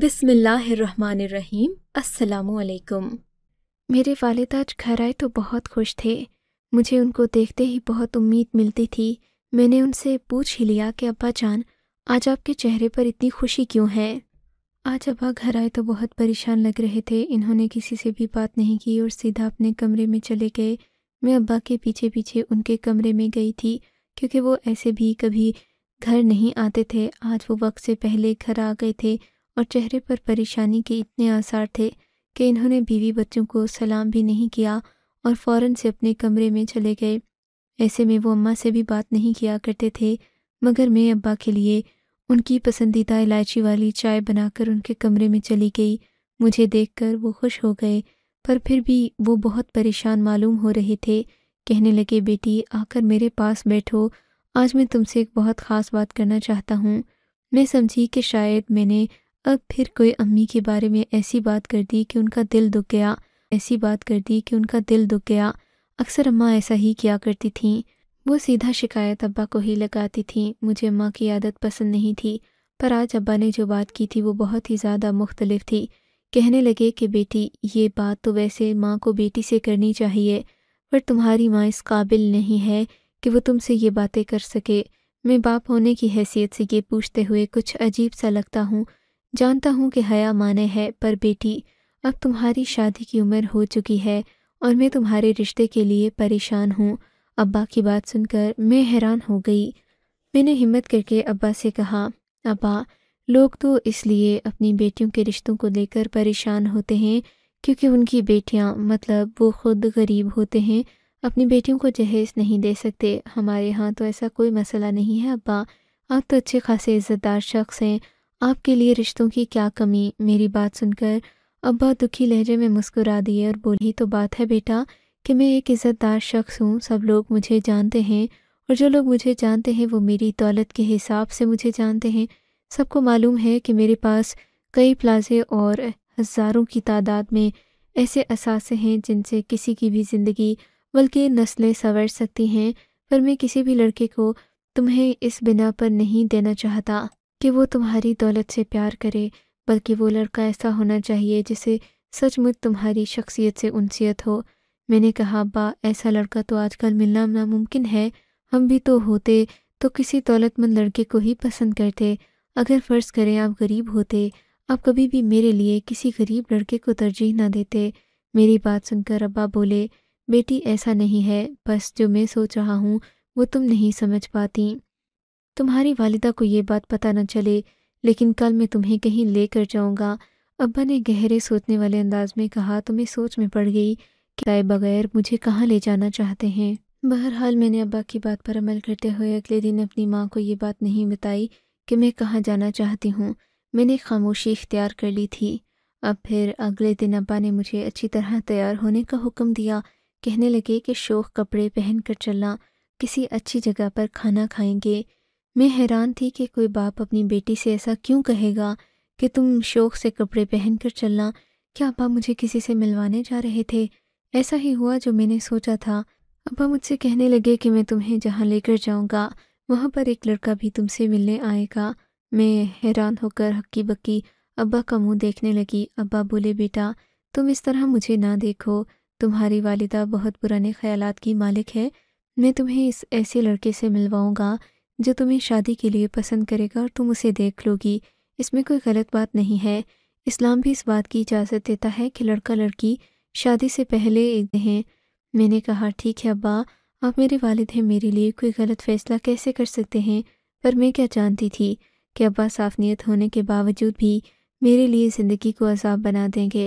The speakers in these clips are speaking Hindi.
बिसमीम असलकुम मेरे वालिद आज घर आए तो बहुत खुश थे मुझे उनको देखते ही बहुत उम्मीद मिलती थी मैंने उनसे पूछ ही लिया कि अब्बा जान आज आपके चेहरे पर इतनी खुशी क्यों है आज अब्बा घर आए तो बहुत परेशान लग रहे थे इन्होंने किसी से भी बात नहीं की और सीधा अपने कमरे में चले गए मैं अब्बा के पीछे पीछे उनके कमरे में गई थी क्योंकि वो ऐसे भी कभी घर नहीं आते थे आज वो वक्त से पहले घर आ गए थे और चेहरे पर परेशानी के इतने आसार थे कि इन्होंने बीवी बच्चों को सलाम भी नहीं किया और फ़ौर से अपने कमरे में चले गए ऐसे में वो अम्मा से भी बात नहीं किया करते थे मगर मैं अब्बा के लिए उनकी पसंदीदा इलायची वाली चाय बनाकर उनके कमरे में चली गई मुझे देखकर वो खुश हो गए पर फिर भी वो बहुत परेशान मालूम हो रहे थे कहने लगे बेटी आकर मेरे पास बैठो आज मैं तुमसे एक बहुत ख़ास बात करना चाहता हूँ मैं समझी कि शायद मैंने अब फिर कोई अम्मी के बारे में ऐसी बात कर दी कि उनका दिल दुख गया ऐसी बात कर दी कि उनका दिल दुख गया अक्सर अम्मा ऐसा ही किया करती थीं वो सीधा शिकायत अब्बा को ही लगाती थीं मुझे अम्मा की आदत पसंद नहीं थी पर आज अब्बा ने जो बात की थी वो बहुत ही ज़्यादा मुख्तलिफ थी कहने लगे कि बेटी ये बात तो वैसे माँ को बेटी से करनी चाहिए पर तुम्हारी माँ इस काबिल नहीं है कि वो तुमसे ये बातें कर सके मैं बाप होने की हैसियत से ये पूछते हुए कुछ अजीब सा लगता हूँ जानता हूँ कि हया माने है पर बेटी अब तुम्हारी शादी की उम्र हो चुकी है और मैं तुम्हारे रिश्ते के लिए परेशान हूँ अब्बा की बात सुनकर मैं हैरान हो गई मैंने हिम्मत करके अब्बा से कहा अब्बा लोग तो इसलिए अपनी बेटियों के रिश्तों को लेकर परेशान होते हैं क्योंकि उनकी बेटियां मतलब वो खुद गरीब होते हैं अपनी बेटियों को जहेज नहीं दे सकते हमारे यहाँ तो ऐसा कोई मसला नहीं है अब्बा आप तो अच्छे खासे इज़्ज़तदार शख्स हैं आपके लिए रिश्तों की क्या कमी मेरी बात सुनकर अब्बा दुखी लहजे में मुस्कुरा दिए और बोली तो बात है बेटा कि मैं एक इज़्ज़तदार शख्स हूँ सब लोग मुझे जानते हैं और जो लोग मुझे जानते हैं वो मेरी दौलत के हिसाब से मुझे जानते हैं सबको मालूम है कि मेरे पास कई प्लाजे और हज़ारों की तादाद में ऐसे असासे हैं जिनसे किसी की भी ज़िंदगी बल्कि नस्लें संवर सकती हैं पर मैं किसी भी लड़के को तुम्हें इस बिना पर नहीं देना चाहता कि वो तुम्हारी दौलत से प्यार करे बल्कि वो लड़का ऐसा होना चाहिए जिसे सचमुच तुम्हारी शख्सियत से उनसियत हो मैंने कहा बा ऐसा लड़का तो आजकल मिलना नामुमकिन है हम भी तो होते तो किसी दौलतमंद लड़के को ही पसंद करते अगर फ़र्ज़ करें आप गरीब होते आप कभी भी मेरे लिए किसी गरीब लड़के को तरजीह ना देते मेरी बात सुनकर अब्बा बोले बेटी ऐसा नहीं है बस जो मैं सोच रहा हूँ वो तुम नहीं समझ पाती तुम्हारी वालिदा को ये बात पता न चले लेकिन कल मैं तुम्हें कहीं ले कर जाऊँगा अब्बा ने गहरे सोचने वाले अंदाज में कहा तुम्हें सोच में पड़ गई कि आए बगैर मुझे कहाँ ले जाना चाहते हैं बहरहाल मैंने अब्बा की बात पर अमल करते हुए अगले दिन अपनी माँ को ये बात नहीं बताई कि मैं कहाँ जाना चाहती हूँ मैंने खामोशी इख्तियार कर ली थी अब फिर अगले दिन अब्बा ने मुझे अच्छी तरह तैयार होने का हुक्म दिया कहने लगे कि शोक कपड़े पहन कर चलना किसी अच्छी जगह पर खाना खाएंगे मैं हैरान थी कि कोई बाप अपनी बेटी से ऐसा क्यों कहेगा कि तुम शौक से कपड़े पहनकर चलना क्या अब्बा मुझे किसी से मिलवाने जा रहे थे ऐसा ही हुआ जो मैंने सोचा था अब्बा मुझसे कहने लगे कि मैं तुम्हें जहाँ लेकर जाऊँगा वहाँ पर एक लड़का भी तुमसे मिलने आएगा मैं हैरान होकर हक्की बक्की अब्बा का मुंह देखने लगी अब्बा बोले बेटा तुम इस तरह मुझे ना देखो तुम्हारी वालिदा बहुत पुराने ख्यालात की मालिक है मैं तुम्हें इस ऐसे लड़के से मिलवाऊँगा जो तुम्हें शादी के लिए पसंद करेगा और तुम उसे देख लोगी इसमें कोई गलत बात नहीं है इस्लाम भी इस बात की इजाज़त देता है कि लड़का लड़की शादी से पहले हैं मैंने कहा ठीक है अब्बा आप मेरे वालिद हैं मेरे लिए कोई गलत फ़ैसला कैसे कर सकते हैं पर मैं क्या जानती थी कि अब्बा साफ नीयत होने के बावजूद भी मेरे लिए ज़िंदगी को अजाब बना देंगे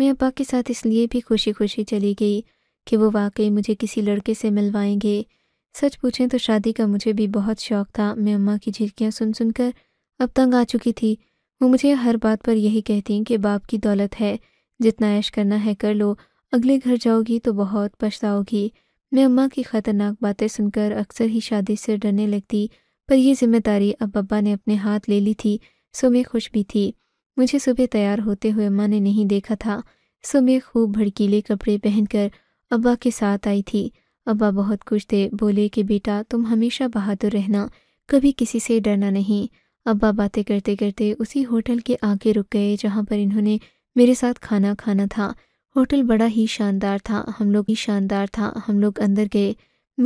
मैं अब्बा के साथ इसलिए भी खुशी खुशी चली गई कि वो वाकई मुझे किसी लड़के से मिलवाएंगे सच पूछें तो शादी का मुझे भी बहुत शौक था मैं अम्मा की झिरकियाँ सुन सुनकर अब तंग आ चुकी थी वो मुझे हर बात पर यही कहती कि बाप की दौलत है जितना ऐश करना है कर लो अगले घर जाओगी तो बहुत पछताओगी मैं अम्मा की ख़तरनाक बातें सुनकर अक्सर ही शादी से डरने लगती पर यह जिम्मेदारी अब अब्बा ने अपने हाथ ले ली थी सो मैं खुश भी थी मुझे सुबह तैयार होते हुए अम्मा ने नहीं देखा था सो मैं खूब भड़कीले कपड़े पहनकर अब्बा के साथ आई थी अब्बा बहुत खुश थे बोले कि बेटा तुम हमेशा बहादुर रहना कभी किसी से डरना नहीं अब्बा बातें करते करते उसी होटल के आगे रुक गए जहाँ पर इन्होंने मेरे साथ खाना खाना था होटल बड़ा ही शानदार था हम लोग ही शानदार था हम लोग अंदर गए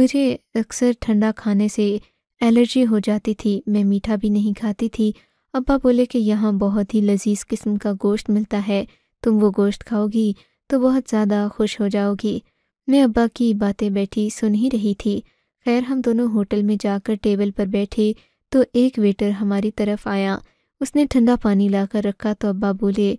मुझे अक्सर ठंडा खाने से एलर्जी हो जाती थी मैं मीठा भी नहीं खाती थी अब्बा बोले कि यहाँ बहुत ही लजीज किस्म का गोश्त मिलता है तुम वो गोश्त खाओगी तो बहुत ज़्यादा खुश हो जाओगी मैं अब्बा की बातें बैठी सुन ही रही थी खैर हम दोनों होटल में जाकर टेबल पर बैठे तो एक वेटर हमारी तरफ आया उसने ठंडा पानी लाकर रखा तो अब्बा बोले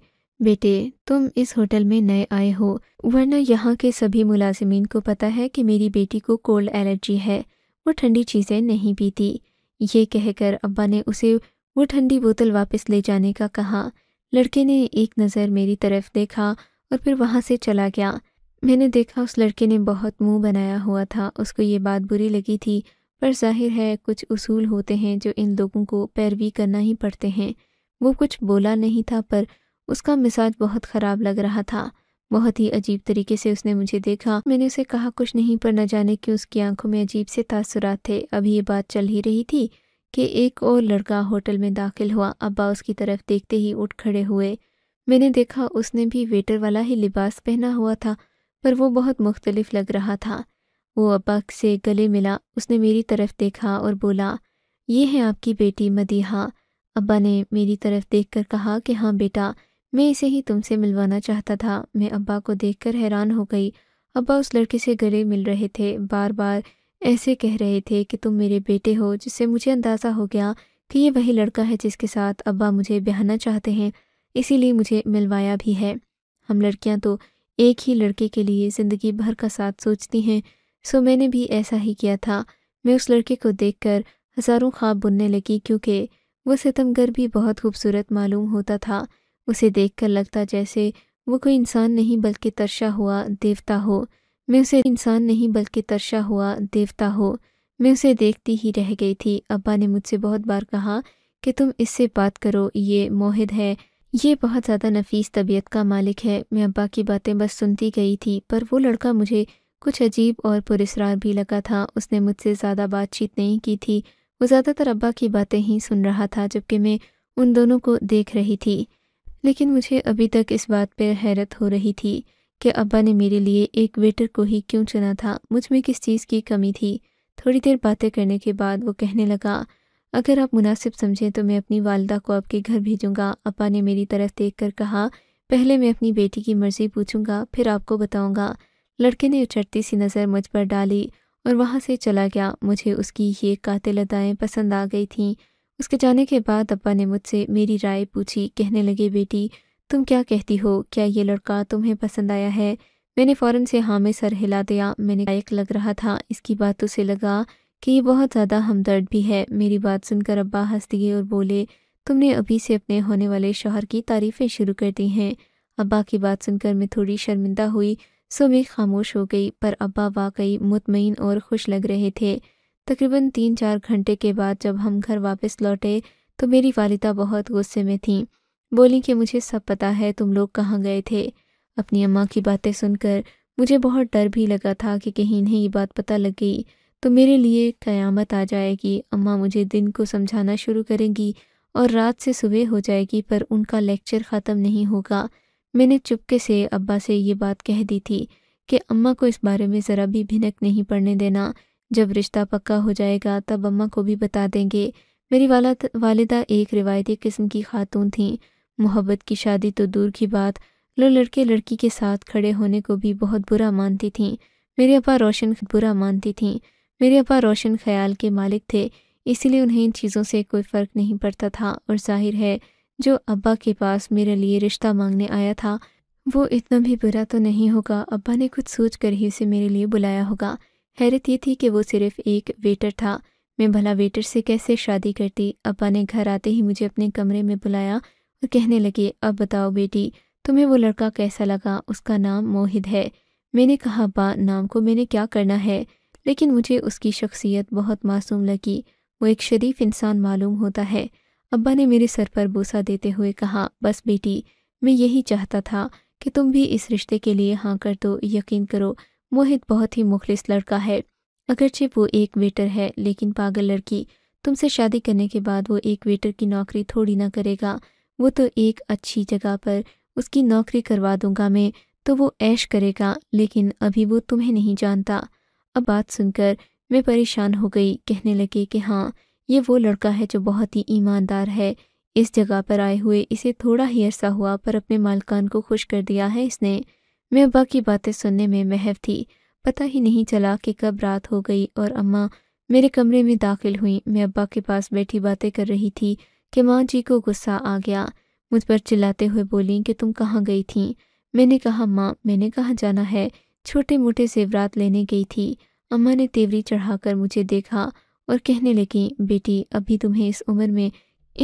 बेटे तुम इस होटल में नए आए हो वरना यहाँ के सभी मुलाजमीन को पता है कि मेरी बेटी को कोल्ड एलर्जी है वो ठंडी चीज़ें नहीं पीती ये कहकर अब्बा ने उसे वो ठंडी बोतल वापस ले जाने का कहा लड़के ने एक नज़र मेरी तरफ देखा और फिर वहाँ से चला गया मैंने देखा उस लड़के ने बहुत मुंह बनाया हुआ था उसको ये बात बुरी लगी थी पर जाहिर है कुछ उसूल होते हैं जो इन लोगों को पैरवी करना ही पड़ते हैं वो कुछ बोला नहीं था पर उसका मिजाज बहुत ख़राब लग रहा था बहुत ही अजीब तरीके से उसने मुझे देखा मैंने उसे कहा कुछ नहीं पर न जाने कि उसकी आंखों में अजीब से तासुरात थे अभी ये बात चल ही रही थी कि एक और लड़का होटल में दाखिल हुआ अब्बा उसकी तरफ देखते ही उठ खड़े हुए मैंने देखा उसने भी वेटर वाला ही लिबास पहना हुआ था पर वो बहुत मुख्तलिफ लग रहा था वो अबक से गले मिला उसने मेरी तरफ देखा और बोला ये है आपकी बेटी मदीहा अब्बा ने मेरी तरफ देखकर कहा कि हाँ बेटा मैं इसे ही तुमसे मिलवाना चाहता था मैं अब्बा को देखकर हैरान हो गई अब्बा उस लड़के से गले मिल रहे थे बार बार ऐसे कह रहे थे कि तुम मेरे बेटे हो जिससे मुझे अंदाज़ा हो गया कि ये वही लड़का है जिसके साथ अब्बा मुझे ब्याहना चाहते हैं इसीलिए मुझे मिलवाया भी है हम लड़कियां तो एक ही लड़के के लिए ज़िंदगी भर का साथ सोचती हैं सो मैंने भी ऐसा ही किया था मैं उस लड़के को देखकर हज़ारों ख्वाब बुनने लगी क्योंकि वह सितमगर भी बहुत खूबसूरत मालूम होता था उसे देखकर लगता जैसे वो कोई इंसान नहीं बल्कि तरशा हुआ देवता हो मैं उसे इंसान नहीं बल्कि तरशा हुआ देवता हो मैं उसे देखती ही रह गई थी अब्बा ने मुझसे बहुत बार कहा कि तुम इससे बात करो ये मोहिद है ये बहुत ज़्यादा नफीस तबीयत का मालिक है मैं अब्बा की बातें बस सुनती गई थी पर वो लड़का मुझे कुछ अजीब और पुरस्रार भी लगा था उसने मुझसे ज़्यादा बातचीत नहीं की थी वो ज़्यादातर अब्बा की बातें ही सुन रहा था जबकि मैं उन दोनों को देख रही थी लेकिन मुझे अभी तक इस बात पर हैरत हो रही थी कि अब्बा ने मेरे लिए एक वेटर को ही क्यों चुना था मुझ में किस चीज़ की कमी थी थोड़ी देर बातें करने के बाद वो कहने लगा अगर आप मुनासिब समझें तो मैं अपनी वालदा को आपके घर भेजूँगा अपा ने मेरी तरफ देख कर कहा पहले मैं अपनी बेटी की मर्ज़ी पूछूँगा फिर आपको बताऊँगा लड़के ने उछड़ती सी नज़र मुझ पर डाली और वहाँ से चला गया मुझे उसकी ये कातिल अदाएँ पसंद आ गई थीं उसके जाने के बाद अब्बा ने मुझसे मेरी राय पूछी कहने लगे बेटी तुम क्या कहती हो क्या ये लड़का तुम्हें पसंद आया है मैंने फ़ौरन से हाँ में सर हिला दिया मैंने लायक लग रहा था इसकी बातों से लगा कि ये बहुत ज़्यादा हमदर्द भी है मेरी बात सुनकर अब्बा हंस दिए और बोले तुमने अभी से अपने होने वाले शोहर की तारीफ़ें शुरू कर दी हैं अब्बा की बात सुनकर मैं थोड़ी शर्मिंदा हुई सो मैं खामोश हो गई पर अब्बा वाकई मुतमिन और खुश लग रहे थे तकरीबन तीन चार घंटे के बाद जब हम घर वापस लौटे तो मेरी वालिदा बहुत गुस्से में थीं बोली कि मुझे सब पता है तुम लोग कहाँ गए थे अपनी अम्मा की बातें सुनकर मुझे बहुत डर भी लगा था कि कहीं इन्हें ये बात पता लग गई तो मेरे लिए कयामत आ जाएगी अम्मा मुझे दिन को समझाना शुरू करेंगी और रात से सुबह हो जाएगी पर उनका लेक्चर ख़त्म नहीं होगा मैंने चुपके से अब्बा से ये बात कह दी थी कि अम्मा को इस बारे में ज़रा भी भिनक नहीं पड़ने देना जब रिश्ता पक्का हो जाएगा तब अम्मा को भी बता देंगे मेरी वाला वालिदा एक रिवायती किस्म की खातून थीं मोहब्बत की शादी तो दूर की बात लो लड़के लड़की के साथ खड़े होने को भी बहुत बुरा मानती थीं मेरे अपा रोशन बुरा मानती थीं मेरे अबा रोशन ख्याल के मालिक थे इसीलिए उन्हें इन चीज़ों से कोई फ़र्क नहीं पड़ता था और जाहिर है जो अब्बा के पास मेरे लिए रिश्ता मांगने आया था वो इतना भी बुरा तो नहीं होगा अब्बा ने कुछ सोच कर ही उसे मेरे लिए बुलाया होगा हैरत ये थी कि वो सिर्फ एक वेटर था मैं भला वेटर से कैसे शादी करती अब्बा ने घर आते ही मुझे अपने कमरे में बुलाया और कहने लगे अब बताओ बेटी तुम्हें वो लड़का कैसा लगा उसका नाम मोहित है मैंने कहा अब्बा नाम को मैंने क्या करना है लेकिन मुझे उसकी शख्सियत बहुत मासूम लगी वो एक शरीफ इंसान मालूम होता है अब्बा ने मेरे सर पर बूसा देते हुए कहा बस बेटी मैं यही चाहता था कि तुम भी इस रिश्ते के लिए हाँ कर दो यकीन करो मोहित बहुत ही मुखलिस लड़का है अगरचे वो एक वेटर है लेकिन पागल लड़की तुमसे शादी करने के बाद वो एक वेटर की नौकरी थोड़ी ना करेगा वो तो एक अच्छी जगह पर उसकी नौकरी करवा दूंगा मैं तो वो ऐश करेगा लेकिन अभी वो तुम्हें नहीं जानता अब बात सुनकर मैं परेशान हो गई कहने लगे कि हाँ ये वो लड़का है जो बहुत ही ईमानदार है इस जगह पर आए हुए इसे थोड़ा ही अरसा हुआ पर अपने मालकान को खुश कर दिया है इसने मैं अब्बा की बातें सुनने में महव थी पता ही नहीं चला कि कब रात हो गई और अम्मा मेरे कमरे में दाखिल हुई मैं अब्बा के पास बैठी बातें कर रही थी कि माँ जी को गुस्सा आ गया मुझ पर चिल्लाते हुए बोली कि तुम कहाँ गई थी मैंने कहा माँ मैंने कहाँ जाना है छोटे मोटे सेवरात लेने गई थी अम्मा ने तेवरी चढ़ाकर मुझे देखा और कहने लगी बेटी अभी तुम्हें इस उम्र में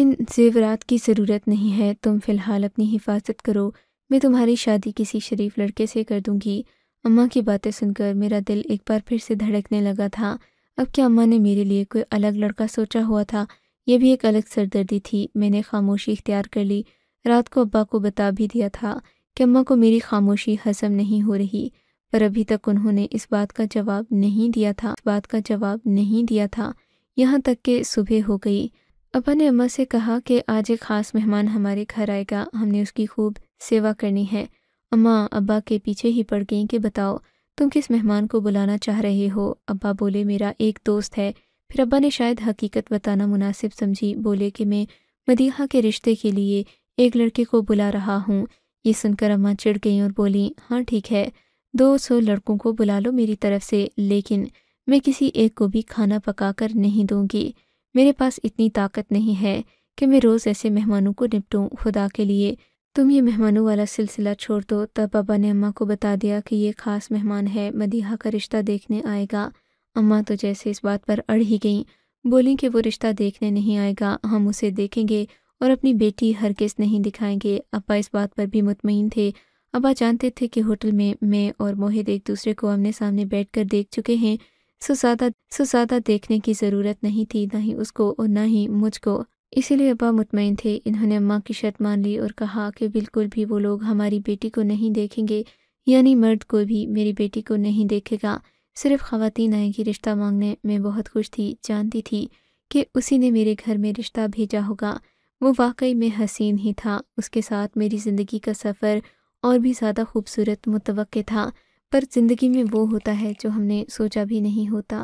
इन जेवरात की ज़रूरत नहीं है तुम फ़िलहाल अपनी हिफाजत करो मैं तुम्हारी शादी किसी शरीफ लड़के से कर दूंगी अम्मा की बातें सुनकर मेरा दिल एक बार फिर से धड़कने लगा था अब क्या अम्मा ने मेरे लिए कोई अलग लड़का सोचा हुआ था यह भी एक अलग सरदर्दी थी मैंने खामोशी इख्तियार कर ली रात को अब्बा को बता भी दिया था कि अम्मा को मेरी खामोशी हजम नहीं हो रही पर अभी तक उन्होंने इस बात का जवाब नहीं दिया था इस बात का जवाब नहीं दिया था यहाँ तक कि सुबह हो गई अपा ने अम्मा से कहा कि आज एक ख़ास मेहमान हमारे घर आएगा हमने उसकी खूब सेवा करनी है अम्मा अब्बा के पीछे ही पड़ गई कि बताओ तुम किस मेहमान को बुलाना चाह रहे हो अब्बा बोले मेरा एक दोस्त है फिर अब्बा ने शायद हकीकत बताना मुनासिब समझी बोले कि मैं मदीहा के रिश्ते के लिए एक लड़के को बुला रहा हूँ ये सुनकर अम्मा चिड़ गई और बोली हाँ ठीक है दो सौ लड़कों को बुला लो मेरी तरफ से लेकिन मैं किसी एक को भी खाना पकाकर नहीं दूंगी मेरे पास इतनी ताकत नहीं है कि मैं रोज़ ऐसे मेहमानों को निपटूं खुदा के लिए तुम ये मेहमानों वाला सिलसिला छोड़ दो तब पापा ने अम्मा को बता दिया कि ये ख़ास मेहमान है मदीहा का रिश्ता देखने आएगा अम्मा तो जैसे इस बात पर अड़ ही गईं बोली कि वो रिश्ता देखने नहीं आएगा हम उसे देखेंगे और अपनी बेटी हर किस नहीं दिखाएंगे अब्बा इस बात पर भी मुतमिन थे अबा जानते थे कि होटल में मैं और मोहित एक दूसरे को आमने सामने बैठकर देख चुके हैं सुसादा सुसादा देखने की ज़रूरत नहीं थी ना ही उसको और ना ही मुझको इसीलिए अबा मुतमिन थे इन्होंने अम्मा की शर्त मान ली और कहा कि बिल्कुल भी वो लोग हमारी बेटी को नहीं देखेंगे यानी मर्द कोई भी मेरी बेटी को नहीं देखेगा सिर्फ खातन आएगी रिश्ता मांगने में बहुत खुश थी जानती थी कि उसी ने मेरे घर में रिश्ता भेजा होगा वो वाकई में हसीन ही था उसके साथ मेरी ज़िंदगी का सफ़र और भी ज़्यादा खूबसूरत मुतवक था पर ज़िंदगी में वो होता है जो हमने सोचा भी नहीं होता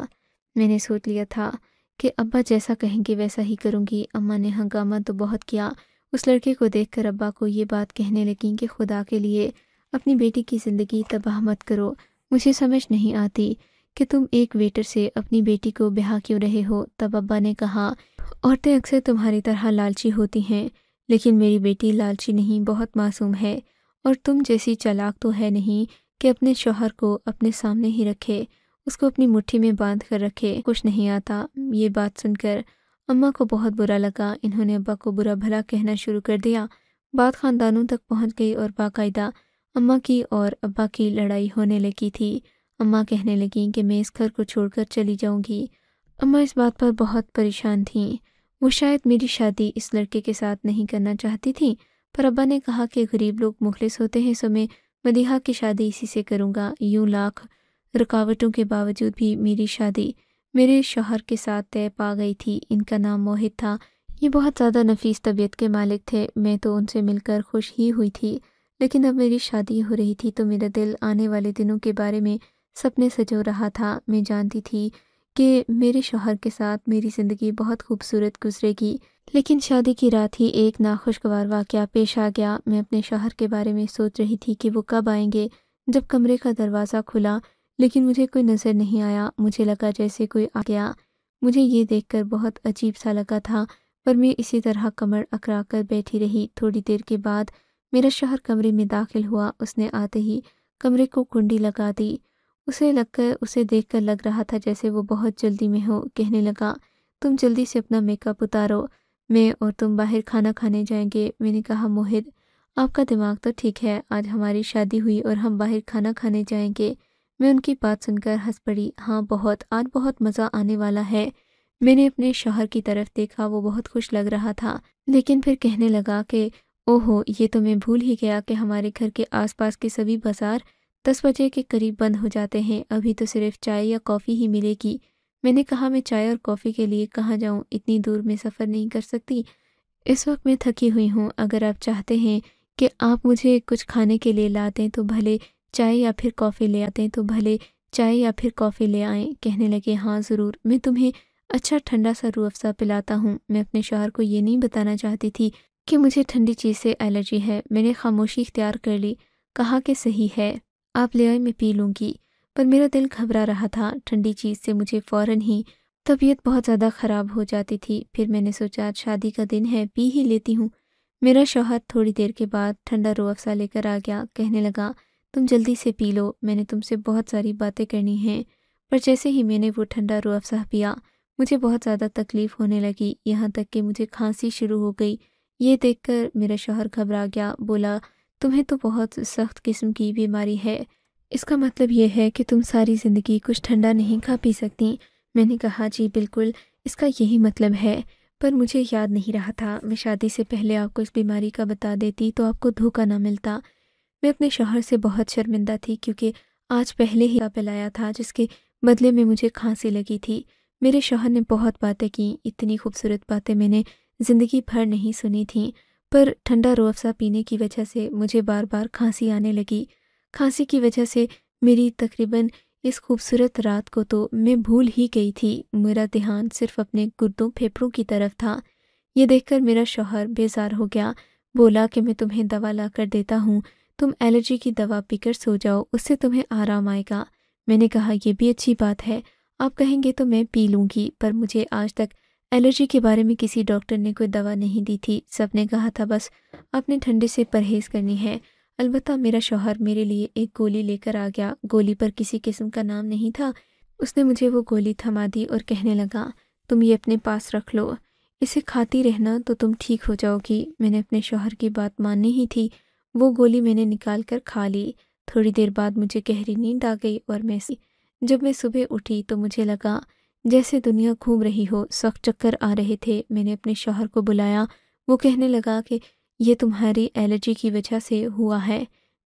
मैंने सोच लिया था कि अब्बा जैसा कहेंगे वैसा ही करूँगी अम्मा ने हंगामा तो बहुत किया उस लड़के को देखकर अब्बा को ये बात कहने लगी कि खुदा के लिए अपनी बेटी की ज़िंदगी तबाह मत करो मुझे समझ नहीं आती कि तुम एक वेटर से अपनी बेटी को ब्याह क्यों रहे हो तब अब्बा ने कहा औरतें अक्सर तुम्हारी तरह लालची होती हैं लेकिन मेरी बेटी लालची नहीं बहुत मासूम है और तुम जैसी चालाक तो है नहीं कि अपने शोहर को अपने सामने ही रखे उसको अपनी मुट्ठी में बांध कर रखे कुछ नहीं आता ये बात सुनकर अम्मा को बहुत बुरा लगा इन्होंने अब्बा को बुरा भला कहना शुरू कर दिया बात ख़ानदानों तक पहुंच गई और बाकायदा अम्मा की और अब्बा की लड़ाई होने लगी थी अम्मा कहने लगी कि मैं इस घर को छोड़कर चली जाऊंगी अम्मा इस बात पर बहुत परेशान थीं वो शायद मेरी शादी इस लड़के के साथ नहीं करना चाहती थीं पर अब्बा ने कहा कि गरीब लोग मुखलिस होते हैं सो मैं मदीहा की शादी इसी से करूँगा यूं लाख रुकावटों के बावजूद भी मेरी शादी मेरे शोहर के साथ तय पा गई थी इनका नाम मोहित था ये बहुत ज़्यादा नफीस तबीयत के मालिक थे मैं तो उनसे मिलकर खुश ही हुई थी लेकिन अब मेरी शादी हो रही थी तो मेरा दिल आने वाले दिनों के बारे में सपने सजो रहा था मैं जानती थी कि मेरे शोहर के साथ मेरी ज़िंदगी बहुत खूबसूरत गुजरेगी लेकिन शादी की रात ही एक नाखुशगवार वाक़ पेश आ गया मैं अपने शहर के बारे में सोच रही थी कि वो कब आएंगे जब कमरे का दरवाज़ा खुला लेकिन मुझे कोई नज़र नहीं आया मुझे लगा जैसे कोई आ गया मुझे ये देखकर बहुत अजीब सा लगा था पर मैं इसी तरह कमर अकरा कर बैठी रही थोड़ी देर के बाद मेरा शहर कमरे में दाखिल हुआ उसने आते ही कमरे को कुंडी लगा दी उसे लगकर उसे देखकर लग रहा था जैसे वो बहुत जल्दी में हो कहने लगा तुम जल्दी से अपना मेकअप उतारो मैं और तुम बाहर खाना खाने जाएंगे मैंने कहा मोहित आपका दिमाग तो ठीक है आज हमारी शादी हुई और हम बाहर खाना खाने जाएंगे मैं उनकी बात सुनकर हंस पड़ी हाँ बहुत आज बहुत मज़ा आने वाला है मैंने अपने शोहर की तरफ देखा वो बहुत खुश लग रहा था लेकिन फिर कहने लगा कि ओहो ये तो मैं भूल ही गया कि हमारे घर के आसपास के सभी बाजार दस बजे के करीब बंद हो जाते हैं अभी तो सिर्फ चाय या कॉफ़ी ही मिलेगी मैंने कहा मैं चाय और कॉफ़ी के लिए कहाँ जाऊँ इतनी दूर में सफ़र नहीं कर सकती इस वक्त मैं थकी हुई हूँ अगर आप चाहते हैं कि आप मुझे कुछ खाने के लिए ला दें तो भले चाय या फिर कॉफ़ी ले आते हैं तो भले चाय या फिर कॉफ़ी ले आएँ कहने लगे हाँ ज़रूर मैं तुम्हें अच्छा ठंडा सा रू अफसा पिलाता हूँ मैं अपने शोहर को ये नहीं बताना चाहती थी कि मुझे ठंडी चीज़ से एलर्जी है मैंने खामोशी इख्तियार कर ली कहा कि सही है आप ले आए मैं पी लूँगी पर मेरा दिल घबरा रहा था ठंडी चीज़ से मुझे फ़ौरन ही तबीयत बहुत ज़्यादा ख़राब हो जाती थी फिर मैंने सोचा शादी का दिन है पी ही लेती हूँ मेरा शौहर थोड़ी देर के बाद ठंडा रो अफसा लेकर आ गया कहने लगा तुम जल्दी से पी लो मैंने तुमसे बहुत सारी बातें करनी हैं पर जैसे ही मैंने वो ठंडा रो अफसा पिया मुझे बहुत ज़्यादा तकलीफ़ होने लगी यहाँ तक कि मुझे खांसी शुरू हो गई ये देखकर मेरा शौहर घबरा गया बोला तुम्हें तो बहुत सख्त किस्म की बीमारी है इसका मतलब यह है कि तुम सारी ज़िंदगी कुछ ठंडा नहीं खा पी सकती मैंने कहा जी बिल्कुल इसका यही मतलब है पर मुझे याद नहीं रहा था मैं शादी से पहले आपको इस बीमारी का बता देती तो आपको धोखा ना मिलता मैं अपने शोहर से बहुत शर्मिंदा थी क्योंकि आज पहले ही पिलाया था जिसके बदले में मुझे खांसी लगी थी मेरे शोहर ने बहुत बातें की इतनी खूबसूरत बातें मैंने ज़िंदगी भर नहीं सुनी थी पर ठंडा रोअफ़ा पीने की वजह से मुझे बार बार खांसी आने लगी खांसी की वजह से मेरी तकरीबन इस खूबसूरत रात को तो मैं भूल ही गई थी मेरा ध्यान सिर्फ अपने गुर्दों फेफड़ों की तरफ था ये देखकर मेरा शोहर बेजार हो गया बोला कि मैं तुम्हें दवा ला कर देता हूँ तुम एलर्जी की दवा पीकर सो जाओ उससे तुम्हें आराम आएगा मैंने कहा यह भी अच्छी बात है आप कहेंगे तो मैं पी लूँगी पर मुझे आज तक एलर्जी के बारे में किसी डॉक्टर ने कोई दवा नहीं दी थी सबने कहा था बस आपने ठंडे से परहेज़ करनी है अलबत् मेरा शोहर मेरे लिए एक गोली लेकर आ गया गोली पर किसी किस्म का नाम नहीं था उसने मुझे वो गोली थमा दी और कहने लगा तुम ये अपने पास रख लो इसे खाती रहना तो तुम ठीक हो जाओगी मैंने अपने शोहर की बात माननी ही थी वो गोली मैंने निकाल कर खा ली थोड़ी देर बाद मुझे गहरी नींद आ गई और मैं जब मैं सुबह उठी तो मुझे लगा जैसे दुनिया घूम रही हो सख्त चक्कर आ रहे थे मैंने अपने शोहर को बुलाया वो कहने लगा कि ये तुम्हारी एलर्जी की वजह से हुआ है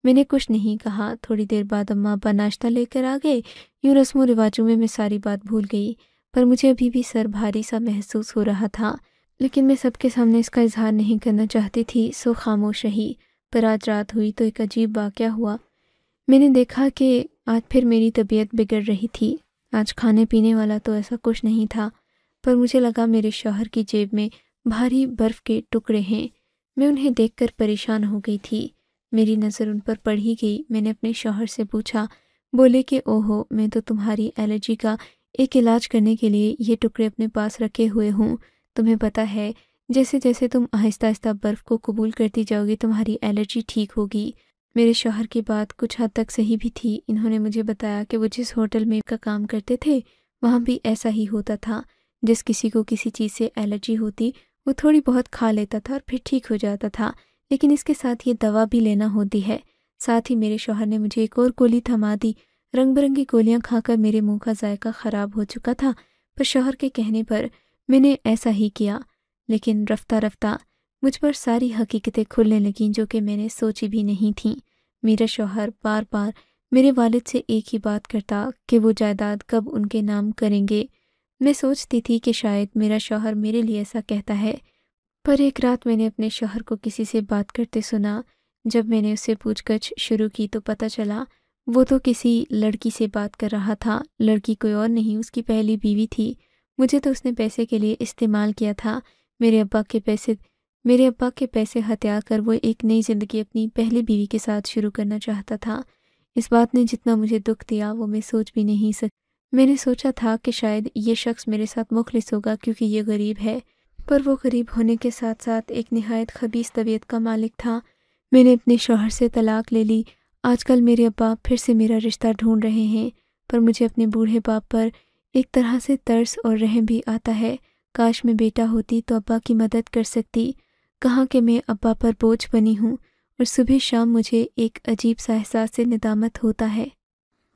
मैंने कुछ नहीं कहा थोड़ी देर बाद अम्मा अब्बा नाश्ता लेकर आ गए यूँ रस्मों रिवाजों में मैं सारी बात भूल गई पर मुझे अभी भी सर भारी सा महसूस हो रहा था लेकिन मैं सबके सामने इसका इजहार नहीं करना चाहती थी सो खामोश रही पर आज रात हुई तो एक अजीब वाक़ हुआ मैंने देखा कि आज फिर मेरी तबीयत बिगड़ रही थी आज खाने पीने वाला तो ऐसा कुछ नहीं था पर मुझे लगा मेरे शोहर की जेब में भारी बर्फ़ के टुकड़े हैं मैं उन्हें देखकर परेशान हो गई थी मेरी नज़र उन पर पड़ ही गई मैंने अपने शौहर से पूछा बोले कि ओहो मैं तो तुम्हारी एलर्जी का एक इलाज करने के लिए ये टुकड़े अपने पास रखे हुए हूँ तुम्हें पता है जैसे जैसे तुम आहिस्ता आहिस्ता बर्फ़ को कबूल करती जाओगी तुम्हारी एलर्जी ठीक होगी मेरे शोहर की बात कुछ हद तक सही भी थी इन्होंने मुझे बताया कि वो जिस होटल में का काम करते थे वहाँ भी ऐसा ही होता था जिस किसी को किसी चीज़ से एलर्जी होती वो थोड़ी बहुत खा लेता था और फिर ठीक हो जाता था लेकिन इसके साथ ये दवा भी लेना होती है साथ ही मेरे शोहर ने मुझे एक और गोली थमा दी रंग बिरंगी गोलियां खाकर मेरे मुंह का जायका ख़राब हो चुका था पर शोहर के कहने पर मैंने ऐसा ही किया लेकिन रफ्ता रफ्ता मुझ पर सारी हकीकतें खुलने लगीं जो कि मैंने सोची भी नहीं थीं मेरा शोहर बार बार मेरे वालिद से एक ही बात करता कि वो जायदाद कब उनके नाम करेंगे मैं सोचती थी कि शायद मेरा शौहर मेरे लिए ऐसा कहता है पर एक रात मैंने अपने शौहर को किसी से बात करते सुना जब मैंने उससे पूछगछ शुरू की तो पता चला वो तो किसी लड़की से बात कर रहा था लड़की कोई और नहीं उसकी पहली बीवी थी मुझे तो उसने पैसे के लिए इस्तेमाल किया था मेरे अब्बा के पैसे मेरे अब्बा के पैसे हत्या कर वो एक नई ज़िंदगी अपनी पहली बीवी के साथ शुरू करना चाहता था इस बात ने जितना मुझे दुख दिया वो मैं सोच भी नहीं सक मैंने सोचा था कि शायद ये शख्स मेरे साथ मुखलिस होगा क्योंकि ये गरीब है पर वो गरीब होने के साथ साथ एक नहायत खबीस तबीयत का मालिक था मैंने अपने शोहर से तलाक ले ली आजकल मेरे अब्बा फिर से मेरा रिश्ता ढूंढ रहे हैं पर मुझे अपने बूढ़े बाप पर एक तरह से तर्स और रहम भी आता है काश मैं बेटा होती तो अब्बा की मदद कर सकती कहाँ कि मैं अब्बा पर बोझ बनी हूँ और सुबह शाम मुझे एक अजीब सा एहसास से निदामत होता है